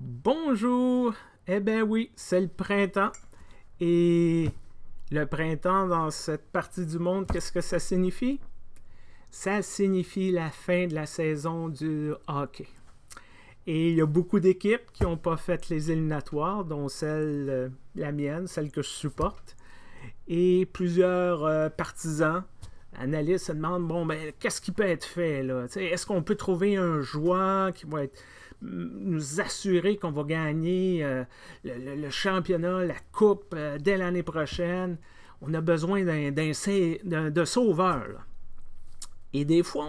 Bonjour! Eh bien oui, c'est le printemps. Et le printemps dans cette partie du monde, qu'est-ce que ça signifie? Ça signifie la fin de la saison du hockey. Et il y a beaucoup d'équipes qui n'ont pas fait les éliminatoires, dont celle, euh, la mienne, celle que je supporte. Et plusieurs euh, partisans, analystes se demandent, bon, ben, qu'est-ce qui peut être fait là? Est-ce qu'on peut trouver un joueur qui va être nous assurer qu'on va gagner euh, le, championnat, la coupe euh, dès l'année prochaine. On a besoin d'un de sauveur. Et des fois,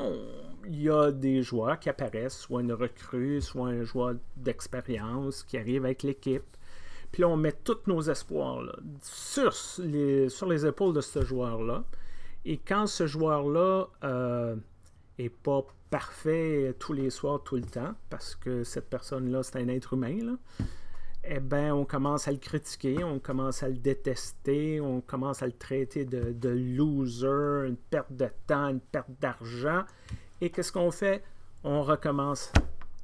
il y a des joueurs qui apparaissent, soit une recrue, soit un joueur d'expérience qui arrive avec l'équipe. Puis là, on met tous nos espoirs sur, les, épaules de ce joueur-là. Et quand ce joueur-là n'est euh, pas parfait tous les soirs, tout le temps, parce que cette personne-là, c'est un être humain, eh bien, on commence à le critiquer, on commence à le détester, on commence à le traiter de, de loser, une perte de temps, une perte d'argent. Et qu'est-ce qu'on fait? On recommence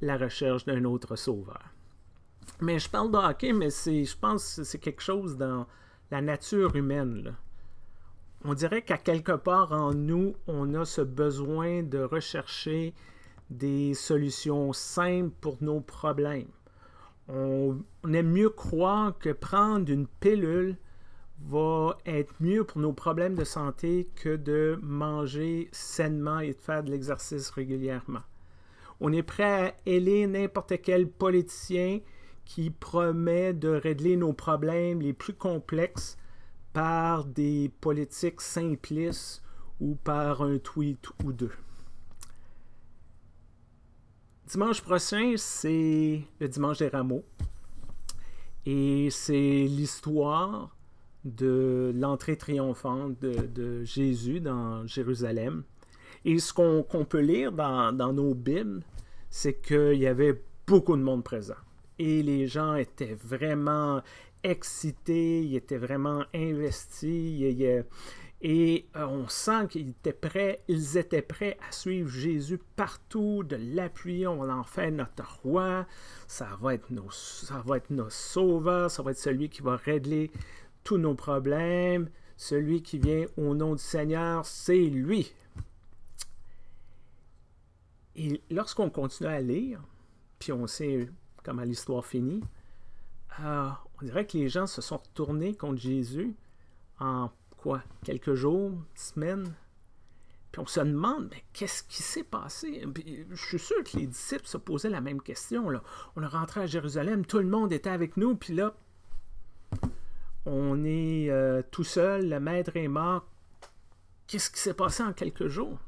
la recherche d'un autre sauveur. Mais je parle de hockey, mais je pense que c'est quelque chose dans la nature humaine. Là on dirait qu'à quelque part en nous, on a ce besoin de rechercher des solutions simples pour nos problèmes. On, aime mieux croire que prendre une pilule va être mieux pour nos problèmes de santé que de manger sainement et de faire de l'exercice régulièrement. On est prêt à aider n'importe quel politicien qui promet de régler nos problèmes les plus complexes par des politiques simplistes ou par un tweet ou deux. Dimanche prochain, c'est le dimanche des rameaux. Et c'est l'histoire de l'entrée triomphante de, Jésus dans Jérusalem. Et ce qu'on peut lire dans, dans nos Bibles, c'est qu'il y avait beaucoup de monde présent et les gens étaient vraiment excités, ils étaient vraiment investis. et euh, on sent qu'ils étaient prêts, ils étaient prêts à suivre Jésus partout, de l'appuyer, on en fait notre roi, ça va être nos, ça va être nos sauveurs, ça va être celui qui va régler tous nos problèmes, celui qui vient au nom du Seigneur, c'est lui. Et lorsqu'on continue à lire, puis on sait à l'histoire finie, euh, on dirait que les gens se sont retournés contre Jésus en quoi Quelques jours, semaines Puis on se demande, mais qu'est-ce qui s'est passé Je suis sûr que les disciples se posaient la même question. Là. On est rentré à Jérusalem, tout le monde était avec nous, puis là, on est euh, tout seul, le maître est mort. Qu'est-ce qui s'est passé en quelques jours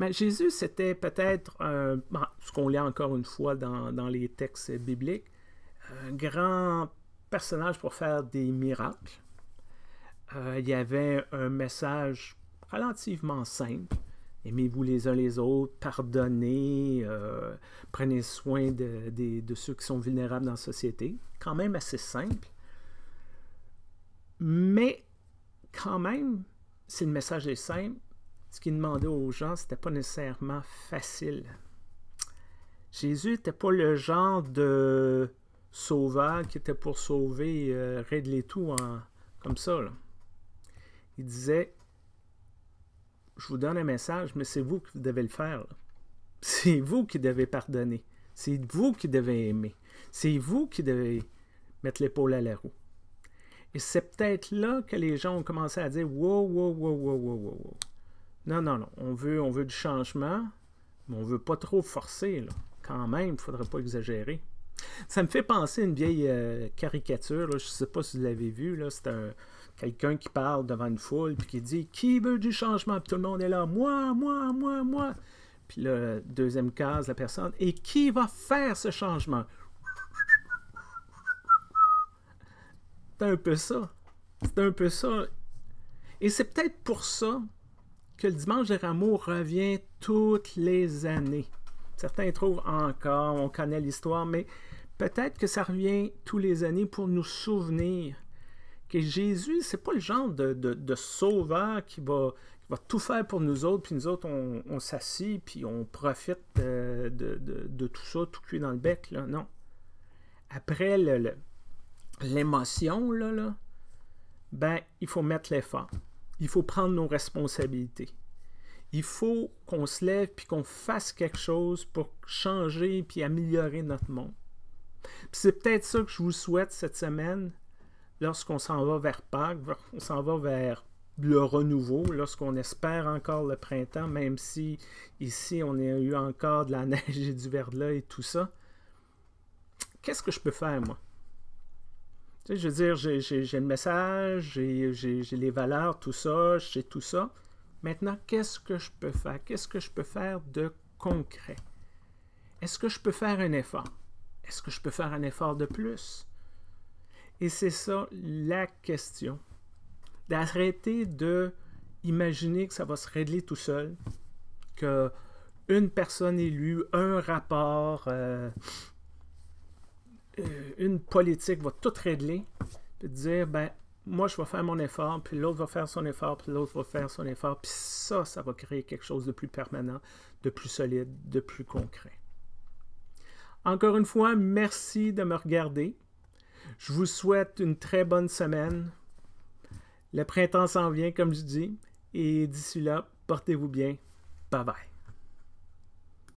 mais Jésus, c'était peut-être, ben, ce qu'on lit encore une fois dans, les textes bibliques, un grand personnage pour faire des miracles. Euh, il y avait un message relativement simple. Aimez-vous les uns les autres, pardonnez, euh, prenez soin de, de ceux qui sont vulnérables dans la société. Quand même assez simple. Mais quand même, si le message est simple, ce qu'il demandait aux gens, ce n'était pas nécessairement facile. Jésus n'était pas le genre de sauveur qui était pour sauver, et euh, régler tout comme ça. Il disait, je vous donne un message, mais c'est vous qui devez le faire. C'est vous qui devez pardonner. C'est vous qui devez aimer. C'est vous qui devez mettre l'épaule à la roue. Et c'est peut-être là que les gens ont commencé à dire, wow, wow, wow, wow, wow, wow. wow. Non, non, non. On veut, on veut du changement, mais on veut pas trop forcer. Là. Quand même, il faudrait pas exagérer. Ça me fait penser à une vieille euh, caricature. Je Je sais pas si vous l'avez vu. C'est un, quelqu'un qui parle devant une foule et qui dit Qui veut du changement tout le monde est là. Moi, moi, moi, moi. Puis la deuxième case, la personne Et qui va faire ce changement C'est un peu ça. C'est un peu ça. Et c'est peut-être pour ça que le dimanche des rameaux revient toutes les années. Certains trouvent encore, on connaît l'histoire, mais peut-être que ça revient tous les années pour nous souvenir que Jésus, c'est pas le genre de, sauveur qui va, tout faire pour nous autres, puis nous autres, on, on s'assit, puis on profite euh, de, tout ça, tout cuit dans le bec, là, non. Après l'émotion, là, ben, il faut mettre l'effort il faut prendre nos responsabilités. Il faut qu'on se lève puis qu'on fasse quelque chose pour changer puis améliorer notre monde. c'est peut-être ça que je vous souhaite cette semaine lorsqu'on s'en va vers Pâques, on s'en va vers le renouveau, lorsqu'on espère encore le printemps, même si ici on a eu encore de la neige et du verglas et tout ça. Qu'est-ce que je peux faire, moi? je veux dire, j'ai le message, j'ai les valeurs, tout ça, j'ai tout ça. Maintenant, qu'est-ce que je peux faire? Qu'est-ce que je peux faire de concret? Est-ce que je peux faire un effort? Est-ce que je peux faire un effort de plus? Et c'est ça la question. D'arrêter de imaginer que ça va se régler tout seul, qu'une personne élue, un rapport, euh, euh, une politique va tout régler, de dire, ben, moi, je vais faire mon effort, puis l'autre va faire son effort, puis l'autre va faire son effort, puis ça, ça va créer quelque chose de plus permanent, de plus solide, de plus concret. Encore une fois, merci de me regarder. Je vous souhaite une très bonne semaine. Le printemps s'en vient, comme je dis, et d'ici là, portez-vous bien. Bye bye.